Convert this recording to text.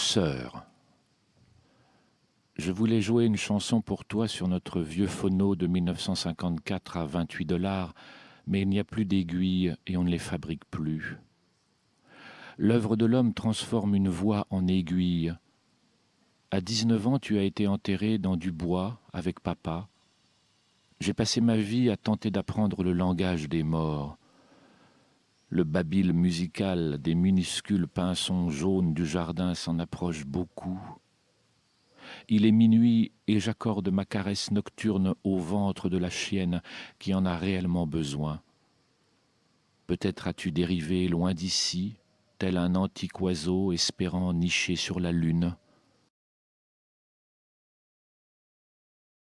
Sœur, je voulais jouer une chanson pour toi sur notre vieux phono de 1954 à 28 dollars, mais il n'y a plus d'aiguilles et on ne les fabrique plus. L'œuvre de l'homme transforme une voix en aiguille. À 19 ans, tu as été enterré dans du bois avec papa. J'ai passé ma vie à tenter d'apprendre le langage des morts. Le babil musical des minuscules pinsons jaunes du jardin s'en approche beaucoup. Il est minuit et j'accorde ma caresse nocturne au ventre de la chienne qui en a réellement besoin. Peut-être as-tu dérivé loin d'ici, tel un antique oiseau espérant nicher sur la lune.